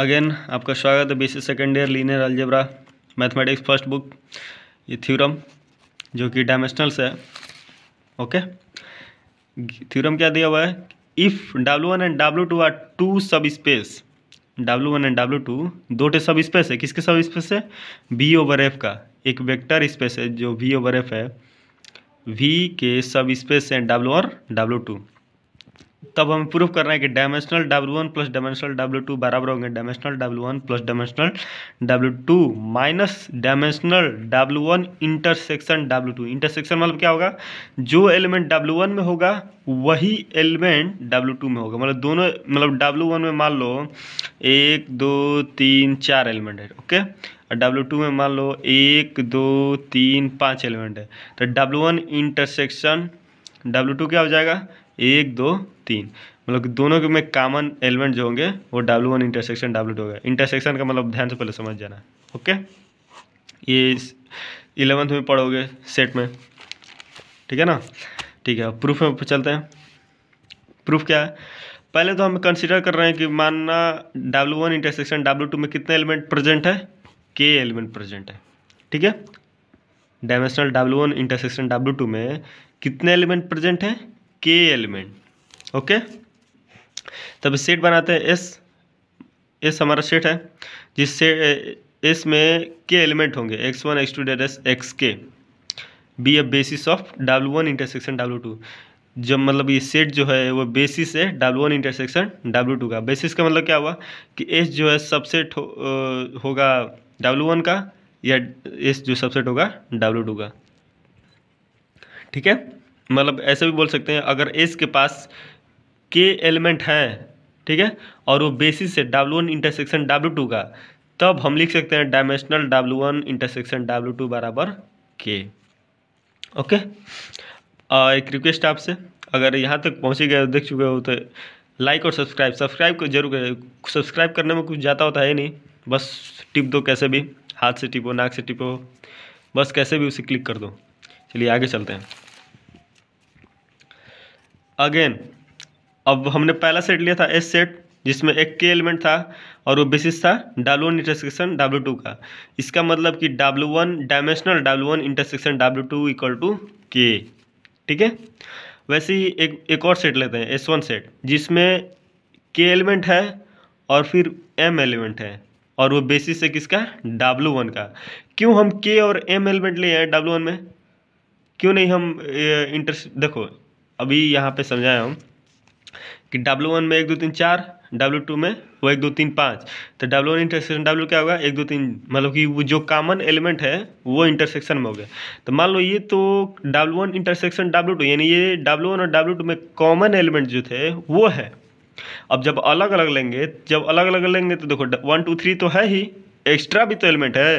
again आपका स्वागत है BC second year linear algebra mathematics first book ये थ्योरम जो कि डायमेंशनल्स है ओके थ्योरम क्या दिया हुआ है if W one and W two are two subspace W one and W two दो टे सब स्पेस है किसके सब स्पेस है वी ओवर एफ का एक वेक्टर स्पेस है जो वी ओवर एफ है वी के सब स्पेस है डब्ल्यू और डब्लू टू तब हमें प्रूफ करना है कि dimensional W one plus dimensional W two बराबर होंगे dimensional W one plus dimensional W two minus dimensional W one intersection W two intersection मतलब क्या होगा जो एलिमेंट डब्ल्यू वन में होगा वही एलिमेंट डब्ल्यू टू में होगा मतलब दोनों मतलब डब्ल्यू वन में मान लो एक दो तीन चार एलिमेंट है ओके और डब्ल्यू टू में मान लो एक दो तीन पाँच एलिमेंट है तो W one intersection W two क्या हो जाएगा एक दो तीन मतलब दोनों के में कॉमन एलिमेंट जो होंगे वो W one intersection W two होगा इंटरसेक्शन का मतलब ध्यान से पहले समझ जाना ओके ये इलेवंथ में पढ़ोगे सेट में ठीक है ना ठीक है प्रूफ में चलते हैं प्रूफ क्या है पहले तो हम कंसिडर कर रहे हैं कि मानना W one intersection W two में कितने एलिमेंट प्रेजेंट है के एलिमेंट प्रेजेंट है ठीक है dimensional W one intersection W two में कितने एलिमेंट प्रेजेंट हैं के एलिमेंट ओके तब सेट बनाते हैं एस एस हमारा सेट है जिससे में के एलिमेंट होंगे X one X two dots X K be a basis of W one intersection W two जब मतलब ये सेट जो है वो बेसिस है W one intersection W two का बेसिस का मतलब क्या हुआ कि एस जो है सबसेट हो, होगा डब्ल्यू वन का या एस जो सबसेट होगा डब्ल्यू टू का ठीक है मतलब ऐसे भी बोल सकते हैं अगर एस के पास के एलिमेंट हैं ठीक है और वो बेसिस है W one intersection W two का तब हम लिख सकते हैं dimensional W one intersection W two बराबर के ओके आ, एक रिक्वेस्ट आपसे अगर यहाँ तक पहुँचे गए देख चुके हो तो लाइक और सब्सक्राइब सब्सक्राइब को जरूर करें सब्सक्राइब करने में कुछ जाता होता है नहीं बस टिप दो कैसे भी हाथ से टिपो नाक से टिपो बस कैसे भी उसे क्लिक कर दो चलिए आगे चलते हैं अगेन अब हमने पहला सेट लिया था एस सेट जिसमें एक के एलिमेंट था और वो बेसिस था W one intersection W two का इसका मतलब कि W one dimensional W one intersection W two equal to K ठीक है वैसे ही एक एक और सेट लेते हैं एस वन सेट जिसमें के एलिमेंट है और फिर एम एलिमेंट है और वो बेसिस है किसका डब्ल्यू वन का क्यों हम के और एम एलिमेंट ले आए डब्ल्यू वन में क्यों नहीं हम इंटर देखो अभी यहाँ पे समझाया हम कि डब्लू वन में एक दो तीन चार डब्लू टू में वो एक दो तीन पाँच तो डब्लू वन इंटरसेक्शन डब्लू क्या होगा एक दो तीन मतलब कि वो जो कॉमन एलिमेंट है वो इंटरसेक्शन में हो गया तो मान लो ये तो W one intersection W two यानी ये डब्लू वन और डब्लू टू में कॉमन एलिमेंट जो थे वो है अब जब अलग अलग लेंगे जब अलग अलग लेंगे तो देखो वन टू थ्री तो है ही एक्स्ट्रा भी तो एलिमेंट है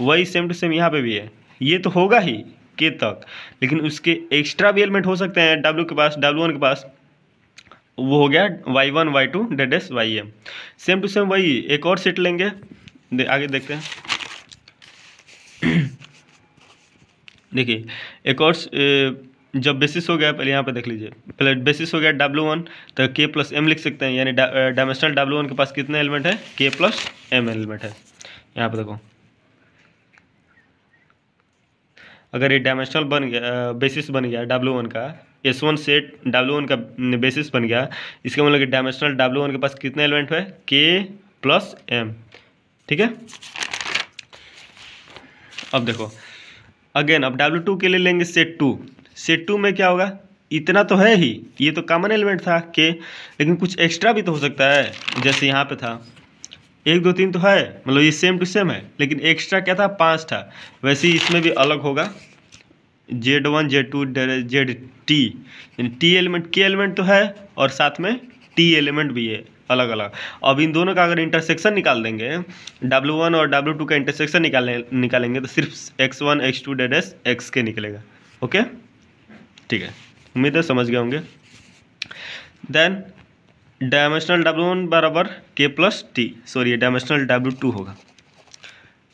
वही सेम टू सेम यहाँ पे भी है ये तो होगा ही के तक लेकिन उसके एक्स्ट्रा भी एलिमेंट हो सकते हैं डब्ल्यू के पास डब्ल्यू वन के पास वो हो गया Y one Y two dots Y M same to same वही एक और सीट लेंगे दे, आगे देखते हैं देखिए एक और जब बेसिस हो गया पहले यहाँ पे देख लीजिए पहले बेसिस हो गया डब्ल्यू वन तो के प्लस एम लिख सकते हैं यानी डायमेंशनल डब्ल्यू वन के पास कितने एलिमेंट है के प्लस एम एलिमेंट है यहाँ पे देखो अगर ये डायमेंशनल बन गया बेसिस बन गया डब्ल्यू वन का S one set W one का बेसिस बन गया इसका मतलब कि डायमेंशनल डब्ल्यू वन के पास कितने एलिमेंट है के प्लस एम ठीक है अब देखो अगेन अब डब्ल्यू टू के लिए लेंगे सेट टू सेट टू में क्या होगा इतना तो है ही ये तो कॉमन एलिमेंट था के लेकिन कुछ एक्स्ट्रा भी तो हो सकता है जैसे यहाँ पे था एक दो तीन तो है मतलब ये सेम टू सेम है लेकिन एक्स्ट्रा क्या था पाँच था वैसे ही इसमें भी अलग होगा Z one Z two Z T यानी टी एलिमेंट के एलिमेंट तो है और साथ में टी एलिमेंट भी है अलग अलग अब इन दोनों का अगर इंटरसेक्शन निकाल देंगे डब्ल्यू वन और डब्ल्यू टू का इंटरसेक्शन निकाल निकालेंगे तो सिर्फ X one X two dots X K निकलेगा ओके ठीक है उम्मीद है समझ गए होंगे देन डायमेंशनल डब्ल्यू वन बराबर के प्लस टी सॉरी ये डायमेंशनल डब्ल्यू टू होगा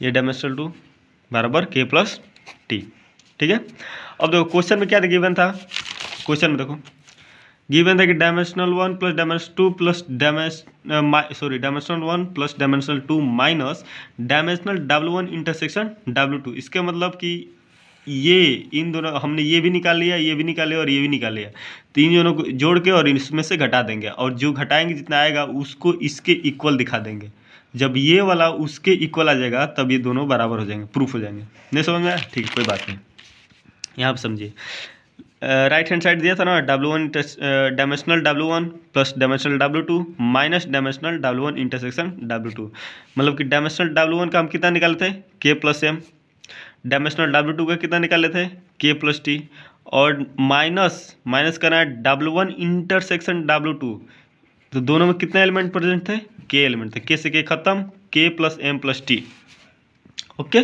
ये डायमेंशनल टू बराबर के प्लस टी ठीक है अब देखो क्वेश्चन में क्या था गिवन था क्वेश्चन में देखो गिवन था कि dimensional one plus dimension two plus dimension sorry dimensional one plus dimensional two minus dimensional W one intersection W two इसके मतलब कि ये इन दोनों हमने ये भी निकाल लिया ये भी निकाल लिया और ये भी निकाल लिया तो इन दोनों को जोड़ के और इसमें से घटा देंगे और जो घटाएंगे जितना आएगा उसको इसके इक्वल दिखा देंगे जब ये वाला उसके इक्वल आ जाएगा तब ये दोनों बराबर हो जाएंगे प्रूफ हो जाएंगे नहीं समझ में ठीक कोई बात नहीं यहाँ पर समझिए राइट हैंड साइड दिया था ना W one dimensional W one plus dimensional W two minus dimensional W one intersection W two मतलब कि डायमेंशनल डब्ल्यू वन का हम कितना निकाले थे K plus M dimensional W two का कितना निकाले थे के प्लस टी और माइनस माइनस करना है W one intersection W two तो दोनों में कितने एलिमेंट प्रेजेंट थे के एलिमेंट थे के से के खत्म K plus M plus T okay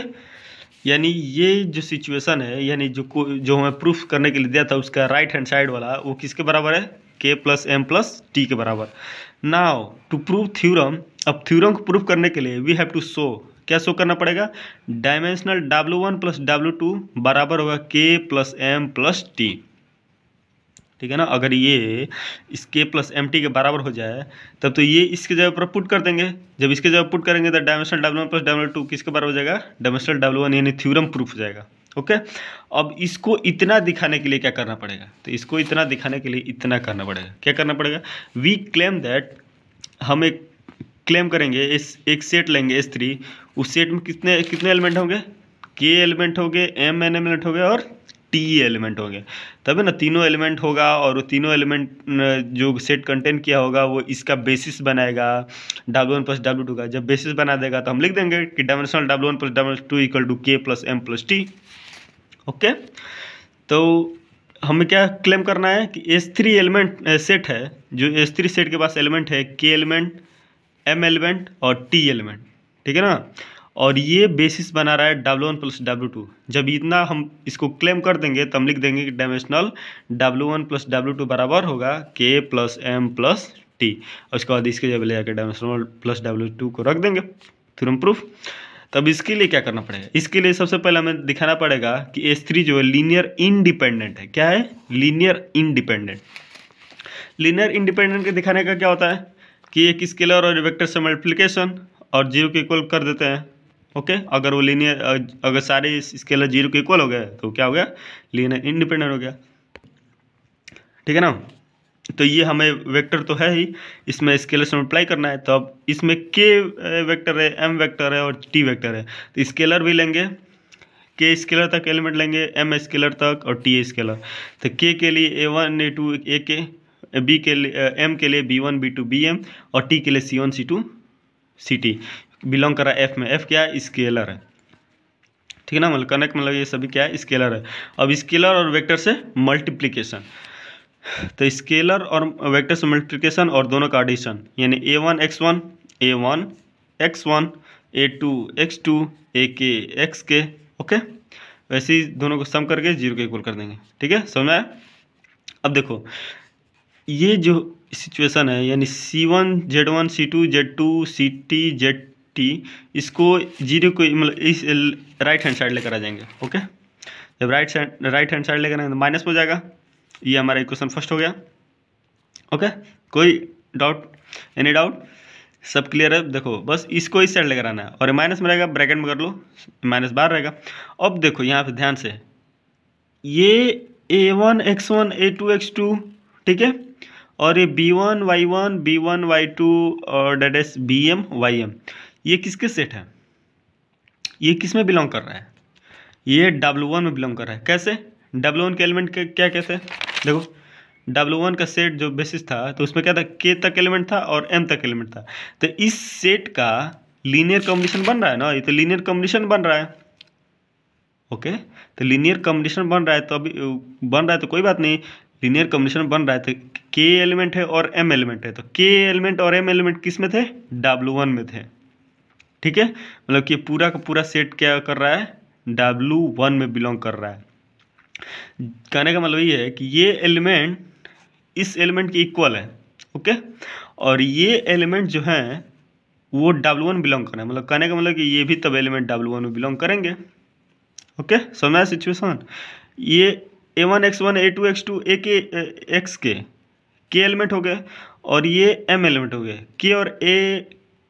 यानी ये जो सिचुएशन है यानी जो जो हमें प्रूफ करने के लिए दिया था उसका राइट हैंड साइड वाला वो किसके बराबर है के प्लस एम प्लस टी के बराबर नाव टू प्रूव थ्योरम अब थ्योरम को प्रूफ करने के लिए वी हैव टू शो क्या शो करना पड़ेगा dimensional W one plus W two बराबर होगा के प्लस एम प्लस टी ठीक है ना अगर ये इसके प्लस एम के बराबर हो जाए तब तो ये इसके जगह पर पुट कर देंगे जब इसके जगह पुट करेंगे तो dimensional W one plus W two किसके बराबर हो जाएगा डायमेंशनल डब्ल्यू वन यानी थ्योरम प्रूफ हो जाएगा ओके अब इसको इतना दिखाने के लिए क्या करना पड़ेगा तो इसको इतना दिखाने के लिए इतना करना पड़ेगा क्या करना पड़ेगा वी क्लेम दैट हम एक क्लेम करेंगे इस एक सेट लेंगे एस थ्री उस सेट में कितने कितने एलिमेंट होंगे के एलिमेंट होंगे एम एन एलिमेंट हो गए और टी एलिमेंट होंगे तब ना तीनों एलिमेंट होगा और वो तीनों एलिमेंट जो सेट कंटेंट किया होगा वो इसका बेसिस बनाएगा W one plus W two का जब बेसिस बना देगा तो हम लिख देंगे कि dimensional W one plus W two equal to K plus M plus T okay तो हमें क्या क्लेम करना है कि एस थ्री एलिमेंट सेट है जो एस थ्री सेट के पास एलिमेंट है के एलिमेंट एम एलिमेंट और टी एलिमेंट ठीक है ना और ये बेसिस बना रहा है W one plus W two जब इतना हम इसको क्लेम कर देंगे तो हम लिख देंगे कि dimensional W one plus W two बराबर होगा के प्लस एम प्लस टी और उसके बाद इसके जब ले जाकर डायमेंशनल प्लस डब्लू टू को रख देंगे थ्योरम प्रूफ तब इसके लिए क्या करना पड़ेगा इसके लिए सबसे पहले हमें दिखाना पड़ेगा कि एस थ्री जो है लीनियर इनडिपेंडेंट है क्या है लीनियर इनडिपेंडेंट लीनियर इंडिपेंडेंट के दिखाने का क्या होता है कि एक स्केलर और वेक्टर से मल्टीप्लिकेशन और जीरो के इक्वल कर देते हैं ओके अगर वो लीनियर अगर सारे स्केलर जीरो के इक्वल हो गए तो क्या हो गया लीनियर इंडिपेंडेंट हो गया ठीक है ना तो ये हमें वेक्टर तो है ही इसमें स्केलर से मल्टीप्लाई करना है तो अब इसमें के वेक्टर है एम वेक्टर है और टी वेक्टर है तो स्केलर भी लेंगे के स्केलर तक एलिमेंट लेंगे एम स्केलर तक और टी स्केलर तो के के लिए ए वन ए टू ए के बी के लिए एम के लिए B one B two B M और टी के लिए C one C two C T belong कर रहा है एफ़ में एफ़ क्या है स्केलर है ठीक है ना मतलब कनेक्ट मतलब ये सभी क्या है स्केलर है अब स्केलर और वेक्टर से मल्टीप्लीकेशन तो स्केलर और वेक्टर से मल्टीप्लीकेशन और दोनों का एडिशन यानी A one X one A one X one A two X two A K X K okay वैसे ही दोनों को सम करके जीरो के इक्वल कर देंगे ठीक है समझ आया अब देखो ये जो सिचुएशन है यानी C one Z one C two Z two C T Z T इसको जीरो को मतलब इस राइट हैंड साइड लेकर आ जाएंगे ओके जब right side right hand side लेकर आएंगे तो माइनस हो जाएगा ये हमारा इक्वेशन फर्स्ट हो गया ओके कोई डाउट एनी डाउट सब क्लियर है देखो बस इसको इस साइड लेकर आना है और माइनस में रहेगा ब्रैकेट में कर लो माइनस बाहर रहेगा अब देखो यहाँ पे ध्यान से ये A one X one A two X two ठीक है और ये B one Y one B one Y two और dots B M Y M ये किसके सेट है ये किस में बिलोंग कर रहा है ये W1 वन में बिलोंग कर रहा है कैसे W1 वन के एलिमेंट के क्या कैसे देखो W1 वन का सेट जो बेसिस था तो उसमें क्या था के तक एलिमेंट था और एम तक एलिमेंट था तो इस सेट का लीनियर कॉम्बिनेशन बन रहा है ना ये तो लीनियर कॉम्बिनेशन बन रहा है ओके तो लीनियर कॉम्बिनेशन बन रहा है तो अभी बन रहा है तो कोई बात नहीं लीनियर कॉम्बिनेशन बन रहा है तो के एलिमेंट है और एम एलिमेंट है तो के एलिमेंट और एम एलिमेंट किस में थे डब्लू वन में थे ठीक है मतलब कि पूरा का पूरा सेट क्या कर रहा है डब्लू वन में बिलोंग कर रहा है कहने का मतलब ये है कि ये एलिमेंट इस एलिमेंट के इक्वल है ओके और ये एलिमेंट जो है वो डब्लू वन बिलोंग कर रहे हैं मतलब कहने का मतलब कि ये भी तब एलिमेंट डब्लू वन में बिलोंग करेंगे ओके समझ सिचुएशन ये A one X one A two X two A K X के के एलिमेंट हो गए और ये एम एलिमेंट हो गए के और ए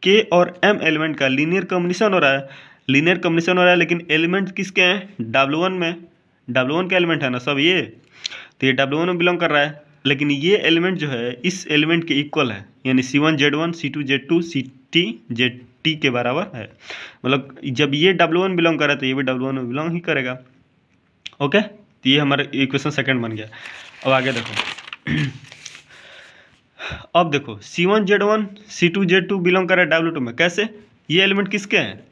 के और एम एलिमेंट का लीनियर कम्बिनेशन हो रहा है लीनियर कम्बिनेशन हो रहा है लेकिन एलिमेंट किसके हैं डब्लू वन में डब्लू वन का एलिमेंट है ना सब ये तो ये डब्लू वन में बिलोंग कर रहा है लेकिन ये एलिमेंट जो है इस एलिमेंट के इक्वल है यानी C one Z one C two Z two C T Z T के बराबर है मतलब जब ये डब्लू वन बिलोंग है तो ये भी डब्लू वन में बिलोंग ही करेगा ओके तो ये हमारा इक्वेशन सेकेंड बन गया अब आगे देखो अब देखो C one Z one C two Z two belong कर रहा है डब्ल्यू टू में कैसे ये एलिमेंट किसके हैं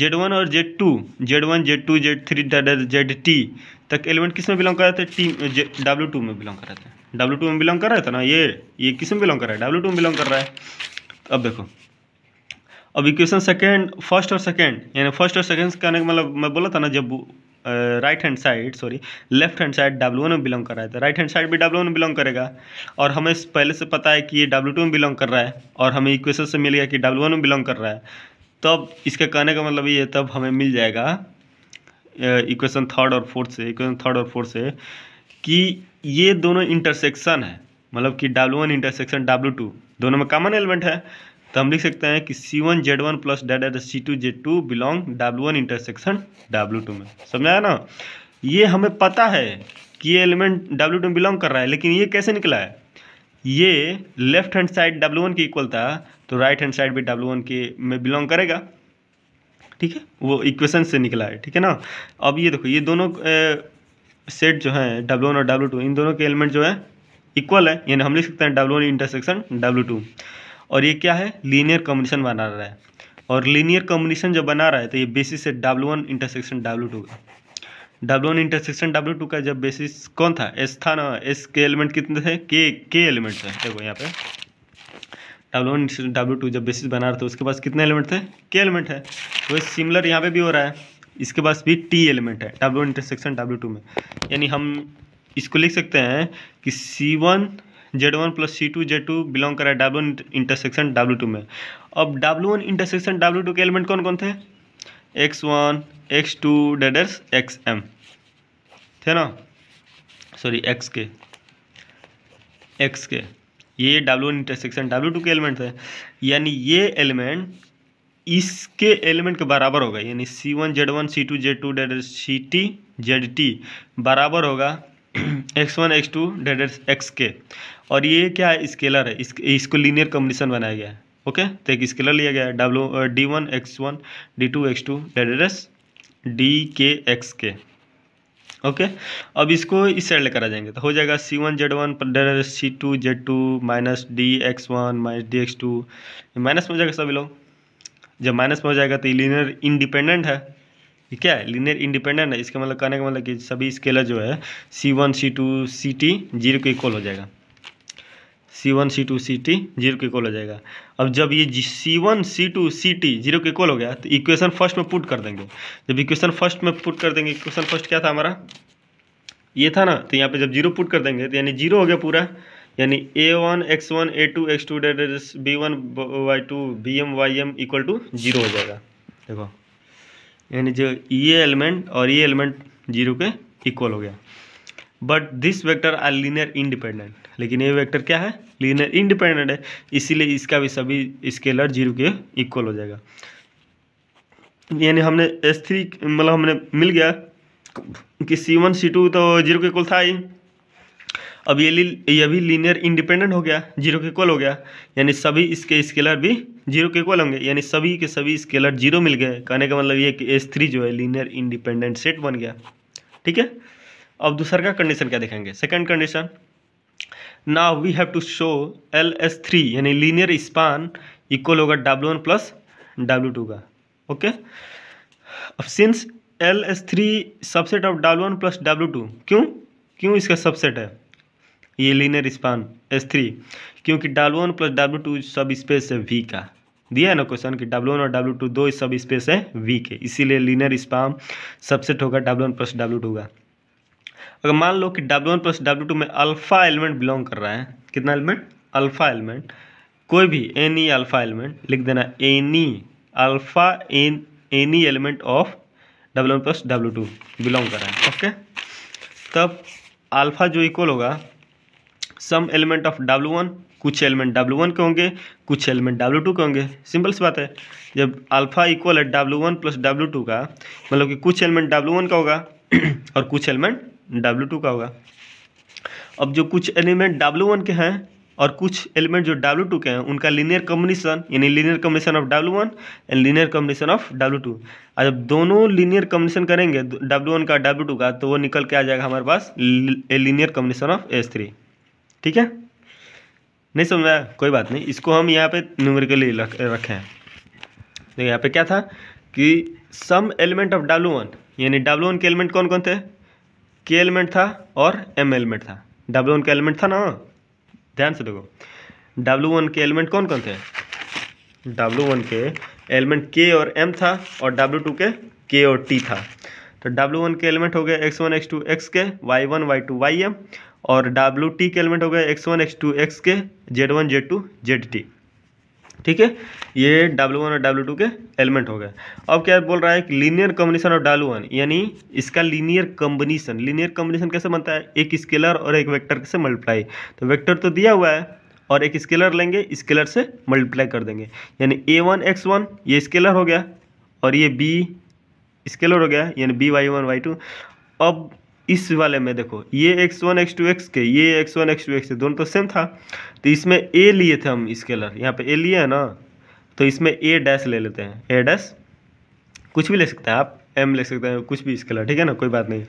जेड वन और Z two Z one Z two Z three Z T तक एलिमेंट किस में बिलोंग कर रहे थे टी डब्ल्यू टू में बिलोंग कर रहे थे डब्ल्यू टू में बिलोंग कर रहे थे ना ये ये किस में बिलोंग कर रहा है डब्ल्यू टू में बिलोंग कर रहा है अब देखो अब इक्वेशन सेकेंड फर्स्ट और सेकेंड यानी फर्स्ट और सेकेंड का मतलब मैं बोला था ना जब right hand side sorry left hand side one में बिलोंग कर रहा है तो राइट हैंड साइड भी डब्ल्यू में बिलोंग करेगा और हमें पहले से पता है कि ये टू में बिलोंग कर रहा है और हमें इक्वेशन से मिल गया कि वन में बिलोंग कर रहा है तब तो इसके कहने का मतलब ये तब हमें मिल जाएगा इक्वेशन थर्ड और फोर्थ से इक्वेशन थर्ड और फोर्थ से कि ये दोनों इंटरसेक्शन है मतलब कि W one intersection W two दोनों में कॉमन एलिमेंट है तो हम लिख सकते हैं कि C one Z one plus dot at C two Z two belong W one intersection W two में समझाया ना ये हमें पता है कि ये एलिमेंट डब्ल्यू टू में बिलोंग कर रहा है लेकिन ये कैसे निकला है ये left hand side W one की इक्वल था तो राइट हैंड साइड भी डब्ल्यू वन के में बिलोंग करेगा ठीक है वो इक्वेशन से निकला है ठीक है ना अब ये देखो ये दोनों सेट जो हैं डब्ल्यू वन और डब्ल्यू टू इन दोनों के एलिमेंट जो है इक्वल है यानी हम लिख सकते हैं W one intersection W two और ये क्या है लीनियर कॉम्बिनेशन बना रहा है और लीनियर कॉम्बिनेशन जब बना रहा है तो ये बेसिस है W one intersection W two का W one intersection W two का जब बेसिस कौन था एस था ना एस के एलिमेंट कितने थे के के एलिमेंट थे देखो यहाँ पे डब्ल्यू वन डब्ल्यू टू जब बेसिस बना रहे थे उसके पास कितने एलिमेंट थे के एलिमेंट है वो तो सिमिलर यहाँ पे भी हो रहा है इसके पास भी टी एलिमेंट है डब्ल्यू इंटरसेक्शन डब्ल्यू टू में यानी हम इसको लिख सकते हैं कि C one Z one plus C two Z two belong करा डब्ल्यू इंटरसेक्शन डब्ल्यू टू में अब W one intersection W two के एलिमेंट कौन कौन थे एक्स वन एक्स टू डेडर्स एक्स एम थे ना sorry X K X K ये W one intersection W two के एलिमेंट है यानी ये एलिमेंट इसके एलिमेंट के बराबर होगा यानी C one Z one C two Z two डेड सी टी जेड टी बराबर होगा एक्स वन एक्स टू डेड एक्स के और ये क्या है स्केलर है इस, इसको लीनियर कम्बिनेशन बनाया गया है ओके तो एक स्केलर लिया गया है W D one X one D two X two डेड D K X K okay अब इसको इस साइड लेकर आ जाएंगे तो हो जाएगा C one Z one C two Z two minus D X one minus D X two minus में हो जाएगा सभी लोग जब माइनस में हो जाएगा तो ये लीनियर इंडिपेंडेंट है ये क्या है लीनियर इंडिपेंडेंट है इसके मतलब कहने का मतलब कि सभी स्केलर जो है C one C two C T zero के इक्वल हो जाएगा C one C two C T zero के इक्वल हो जाएगा अब जब ये C one C two C T zero के इक्वल हो गया तो इक्वेशन फर्स्ट में पुट कर देंगे जब इक्वेशन फर्स्ट में पुट कर देंगे इक्वेशन फर्स्ट क्या था हमारा ये था ना तो यहाँ पे जब जीरो पुट कर देंगे तो यानी जीरो हो गया पूरा यानी A one X one A two X two डेट B one Y two B M Y M equal to zero हो जाएगा देखो यानी जो ये e एलिमेंट और ये e एलिमेंट जीरो के इक्वल हो गया but this vector are linear independent लेकिन ये वेक्टर क्या है लीनियर इंडिपेंडेंट है इसीलिए इसका भी सभी स्केलर जीरो के इक्वल हो जाएगा यानी हमने एस थ्री मतलब हमने मिल गया कि सी वन सी टू तो जीरो के इक्वल था ही अब ये ये भी लीनियर इंडिपेंडेंट हो गया जीरो के इक्वल हो गया यानी सभी इसके स्केलर भी जीरो के इक्वल होंगे यानी सभी के सभी स्केलर जीरो मिल गए कहने का मतलब ये कि एस थ्री जो है लीनियर इंडिपेंडेंट सेट बन गया ठीक है अब दूसर का कंडीशन क्या देखेंगे सेकेंड कंडीशन ना we have to show L S three यानी लीनियर स्पान इक्वल होगा W one plus W two का ओके अब since L S three subset of W one plus W two क्यों क्यों इसका सबसेट है ये लीनियर स्पान एस थ्री क्योंकि W one plus W two subspace है वी का दिया है ना क्वेश्चन कि डब्ल्यू वन और डब्ल्यू टू दो सब स्पेस है वी के इसीलिए लीनियर स्पान सबसेट होगा W one plus W two का अगर मान लो कि W one plus W two में अल्फा एलिमेंट बिलोंग कर रहा है कितना एलिमेंट अल्फा एलिमेंट कोई भी एनी अल्फा एलिमेंट लिख देना any alpha an any element of W one plus W two belong कर रहा है ओके तब अल्फा जो इक्वल होगा some element of W one कुछ एलिमेंट डब्ल्यू वन के होंगे कुछ एलिमेंट डब्ल्यू टू के होंगे सिंपल सी बात है जब अल्फा इक्वल है W one plus W two का मतलब कि कुछ एलिमेंट डब्ल्यू वन का होगा और कुछ एलिमेंट डब्ल्यू टू का होगा अब जो कुछ एलिमेंट डब्ल्यू वन के हैं और कुछ एलिमेंट जो डब्ल्यू टू के हैं उनका लीनियर कम्बिनेशन यानी linear combination of W one and linear combination of W two और जब दोनों लीनियर कम्बिनेशन करेंगे डब्ल्यू वन का डब्ल्यू टू का तो वो निकल के आ जाएगा हमारे पास linear combination of S three ठीक है नहीं समझ आया कोई बात नहीं इसको हम यहाँ पे न्यूमेरिकली हैं तो यहाँ पे क्या था कि some element of W one यानी डब्लू वन के एलिमेंट कौन कौन थे के एलिमेंट था और एम एलिमेंट था डब्लू वन का एलिमेंट था ना ध्यान से देखो डब्लू वन के एलिमेंट कौन कौन थे डब्लू वन के एलिमेंट के और एम था और डब्लू टू के के और टी था तो डब्लू वन के एलिमेंट हो गए X one X two X K Y one Y two Y M और डब्ल्यू टी के एलिमेंट हो गए X one X two X K Z one Z two Z T ठीक है ये डब्ल्यू वन और डब्ल्यू टू के element हो गए अब क्या बोल रहा है कि लीनियर कम्बिनेशन और डब्ल्यू वन यानी इसका लीनियर कॉम्बिनेशन लीनियर कॉम्बिनेशन कैसे बनता है एक स्केलर और एक वेक्टर कैसे मल्टीप्लाई तो वेक्टर तो दिया हुआ है और एक स्केलर लेंगे स्केलर से मल्टीप्लाई कर देंगे यानी ए वन एक्स वन ये स्केलर हो गया और ये बी स्केलर हो गया यानी B Y one Y two अब इस वाले में देखो ये X one X two X K ये X one X two X K दोनों तो सेम था तो इसमें ए लिए थे हम स्केलर यहाँ पे ए लिए है ना तो इसमें ए डैश ले लेते हैं ए डैश कुछ भी ले सकते हैं आप एम ले सकते हैं कुछ भी स्केलर ठीक है ना कोई बात नहीं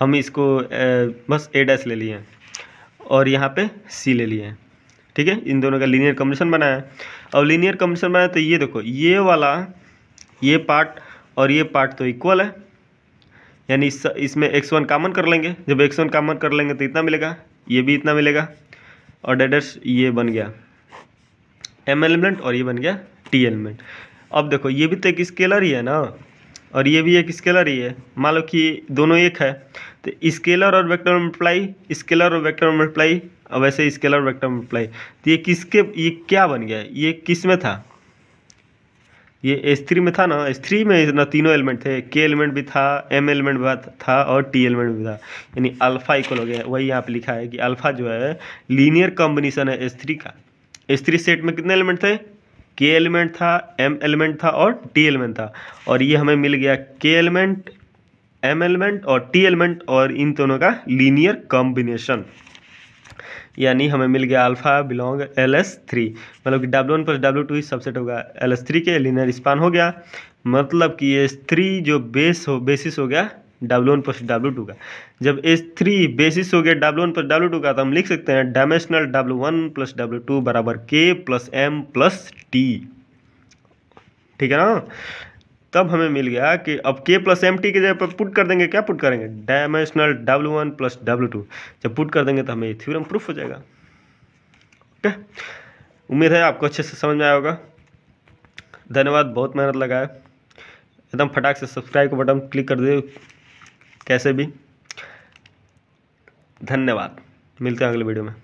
हम इसको ए, बस ए डैश ले लिए और यहाँ पे सी ले लिए हैं ठीक है इन दोनों का लीनियर कम्बिनेशन बनाया और लीनियर कम्बिनेशन बनाया तो ये देखो ये वाला ये पार्ट और ये पार्ट तो इक्वल है यानी इस इसमें एक्स वन कामन कर लेंगे जब एक्स वन कामन कर लेंगे तो इतना मिलेगा ये भी इतना मिलेगा और डेडर्स ये बन गया एम एलिमेंट और ये बन गया टी एलिमेंट अब देखो ये भी तो एक स्केलर ही है ना और ये भी एक स्केलर ही है मान लो कि दोनों एक है तो स्केलर और वेक्टर मल्टीप्लाई स्केलर और वेक्टर मल्टीप्लाई और वैसे स्केलर वेक्टर मल्टीप्लाई तो ये किसके ये क्या बन गया ये किस में था ये एस थ्री में था ना एस थ्री में ना तीनों एलिमेंट थे के एलिमेंट भी था एम एलिमेंट भी था और टी एलिमेंट भी था यानी अल्फ़ा इक्वल हो गया वही यहाँ पे लिखा है कि अल्फ़ा जो है लीनियर कॉम्बिनेशन है एस थ्री का एस थ्री सेट में कितने एलिमेंट थे के एलिमेंट था एम एलिमेंट था और टी एलिमेंट था और ये हमें मिल गया के एलिमेंट एम एलिमेंट और टी एलिमेंट और इन दोनों का लीनियर कॉम्बिनेशन यानी हमें मिल गया alpha belong L S three मतलब कि W one plus W two ही सबसेट होगा एल एस थ्री के लिनर स्पान हो गया मतलब कि एस थ्री जो बेस हो बेसिस हो गया W one plus W two का जब एस थ्री बेसिस हो गया W one plus W two का तो हम लिख सकते हैं dimensional W one plus W two बराबर के प्लस एम प्लस टी ठीक है ना तब हमें मिल गया कि अब के प्लस एम टी के जगह पर पुट कर देंगे क्या पुट करेंगे dimensional W one plus W two जब पुट कर देंगे तो हमें ये थ्योरम प्रूफ हो जाएगा ओके उम्मीद है आपको अच्छे से समझ में आया होगा धन्यवाद बहुत मेहनत लगा है एकदम फटाक से सब्सक्राइब का बटन क्लिक कर दे कैसे भी धन्यवाद मिलते हैं अगले वीडियो में